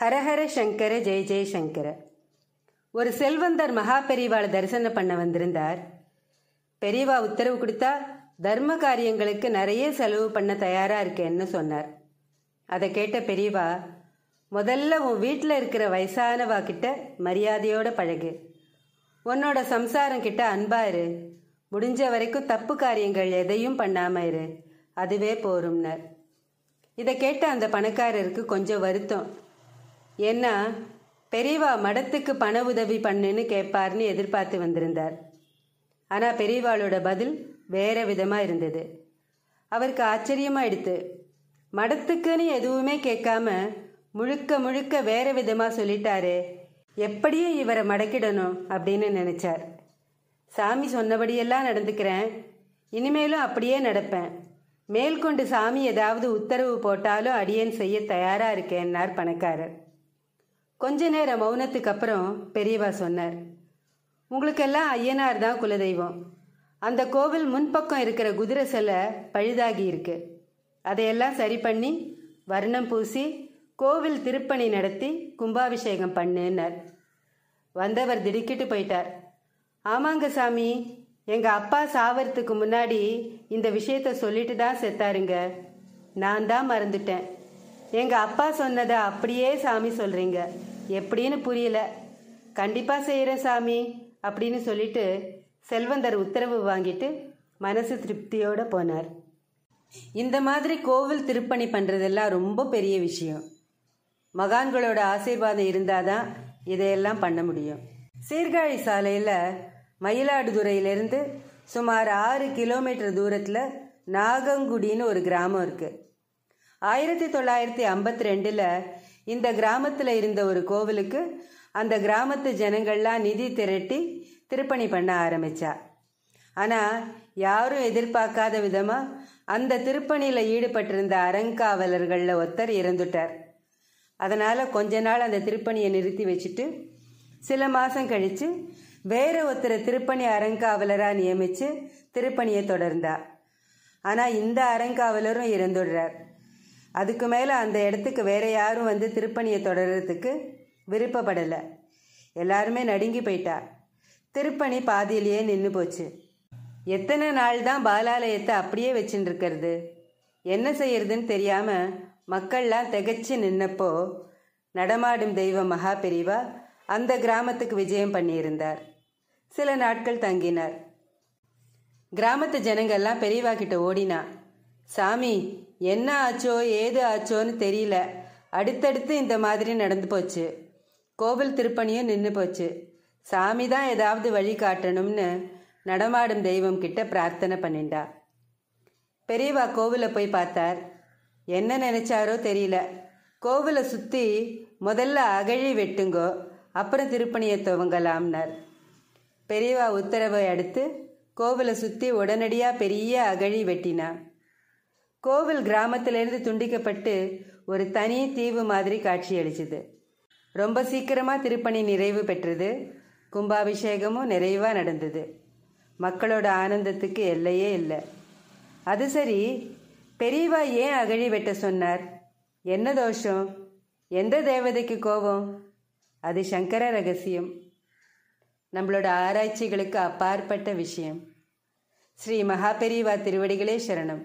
ஹரஹர சங்கர ஜெய ஜெயசங்கர ஒரு செல்வந்தர் மகா பெரிவாளை தரிசனம் பண்ண வந்திருந்தார் பெரியவா உத்தரவு கொடுத்தா தர்ம காரியங்களுக்கு நிறைய செலவு பண்ண தயாராக இருக்கேன்னு சொன்னார் அதை கேட்ட பெரியவா முதல்ல உன் வீட்டில் இருக்கிற வயசானவா கிட்ட மரியாதையோட பழகு உன்னோட சம்சாரம் கிட்ட இரு முடிஞ்ச வரைக்கும் தப்பு காரியங்கள் எதையும் பண்ணாமல் இரு அதுவே போரும்னர் இதை கேட்ட அந்த பணக்காரருக்கு கொஞ்சம் வருத்தம் ஏன்னா பெரியவா மடத்துக்கு பண உதவி பண்ணுன்னு கேட்பார்னு எதிர்பார்த்து வந்திருந்தார் ஆனால் பெரியவாளோட பதில் வேற விதமாக இருந்தது அவருக்கு ஆச்சரியமாக எடுத்து மடத்துக்குன்னு எதுவுமே கேட்காம முழுக்க முழுக்க வேற விதமாக சொல்லிட்டாரு எப்படியும் இவரை மடக்கிடணும் அப்படின்னு நினைச்சார் சாமி சொன்னபடியெல்லாம் நடந்துக்கிறேன் இனிமேலும் அப்படியே நடப்பேன் மேல்கொண்டு சாமி ஏதாவது உத்தரவு போட்டாலும் அடியேன் செய்ய தயாராக இருக்கேன்னார் பணக்காரர் கொஞ்ச நேர மௌனத்துக்கு அப்புறம் பெரியவா சொன்னார் உங்களுக்கெல்லாம் ஐயனார் தான் குலதெய்வம் அந்த கோவில் முன்பக்கம் இருக்கிற குதிரை சிலை பழுதாகி இருக்கு அதையெல்லாம் சரி பண்ணி வர்ணம் பூசி கோவில் திருப்பணி நடத்தி கும்பாபிஷேகம் பண்ணுன்னார் வந்தவர் திடுக்கிட்டு போயிட்டார் ஆமாங்க சாமி எங்கள் அப்பா சாவறதுக்கு முன்னாடி இந்த விஷயத்த சொல்லிட்டு தான் செத்தாருங்க நான் தான் மறந்துட்டேன் எங்கள் அப்பா சொன்னதை அப்படியே சாமி சொல்கிறீங்க எப்படின்னு புரியல கண்டிப்பாக செய்யற சாமி அப்படின்னு சொல்லிட்டு செல்வந்தர் உத்தரவு வாங்கிட்டு மனசு திருப்தியோடு போனார் இந்த மாதிரி கோவில் திருப்பணி பண்ணுறதெல்லாம் ரொம்ப பெரிய விஷயம் மகான்களோட ஆசீர்வாதம் இருந்தால் தான் இதையெல்லாம் பண்ண முடியும் சீர்காழி சாலையில் மயிலாடுதுறையிலிருந்து சுமார் ஆறு கிலோமீட்டர் தூரத்தில் நாகங்குடின்னு ஒரு கிராமம் இருக்குது ஆயிரத்தி தொள்ளாயிரத்தி ஐம்பத்தி ரெண்டில் இந்த கிராமத்தில் இருந்த ஒரு கோவிலுக்கு அந்த கிராமத்து ஜனங்கள்லாம் நிதி திரட்டி திருப்பணி பண்ண ஆரம்பித்தா ஆனால் யாரும் எதிர்பார்க்காத விதமாக அந்த திருப்பணியில் ஈடுபட்டிருந்த அறங்காவலர்களில் ஒருத்தர் இறந்துட்டார் அதனால் கொஞ்ச நாள் அந்த திருப்பணியை நிறுத்தி வச்சுட்டு சில மாதம் கழித்து வேறு ஒருத்தரை திருப்பணி அறங்காவலராக நியமித்து திருப்பணியை தொடர்ந்தா ஆனால் இந்த அறங்காவலரும் இறந்துடுறார் அதுக்கு மேலே அந்த இடத்துக்கு வேறு யாரும் வந்து திருப்பணியை தொடர்கிறதுக்கு விருப்பப்படலை எல்லாருமே நடுங்கி போயிட்டா திருப்பணி பாதியிலேயே நின்று போச்சு எத்தனை நாள் தான் பாலாலயத்தை அப்படியே வச்சுட்டுருக்கிறது என்ன செய்யறதுன்னு தெரியாமல் மக்கள்லாம் திகச்சு நின்னப்போ நடமாடும் தெய்வம் மகா பெரிவா அந்த கிராமத்துக்கு விஜயம் பண்ணியிருந்தார் சில நாட்கள் தங்கினார் கிராமத்து ஜனங்கள்லாம் பெரியவா கிட்ட ஓடினா சாமி என்ன ஆச்சோ ஏது ஆச்சோன்னு தெரியல அடுத்தடுத்து இந்த மாதிரி நடந்து போச்சு கோவில் திருப்பணியும் நின்று போச்சு சாமி தான் ஏதாவது வழி காட்டணும்னு நடமாடும் தெய்வம் கிட்ட பிரார்த்தனை பண்ணிண்டா பெரியவா கோவிலை போய் பார்த்தார் என்ன நினைச்சாரோ தெரியல கோவிலை சுற்றி முதல்ல அகழி வெட்டுங்கோ அப்புறம் திருப்பணியை துவங்கலாம்னார் பெரியவா உத்தரவை அடுத்து கோவிலை சுற்றி உடனடியாக பெரிய அகழி வெட்டினான் கோவில் கிராமத்திலிருந்து துண்டிக்கப்பட்டு ஒரு தனி தீவு மாதிரி காட்சியளிச்சுது ரொம்ப சீக்கிரமாக திருப்பணி நிறைவு பெற்றது கும்பாபிஷேகமும் நிறைவாக நடந்தது மக்களோட ஆனந்தத்துக்கு எல்லையே இல்லை அது சரி பெரியவா ஏன் அகழி வெட்ட சொன்னார் என்ன தோஷம் எந்த தேவதைக்கு கோபம் அது சங்கர ரகசியம் நம்மளோட ஆராய்ச்சிகளுக்கு அப்பாற்பட்ட விஷயம் ஸ்ரீ மகாபெரிவா திருவடிகளே சரணம்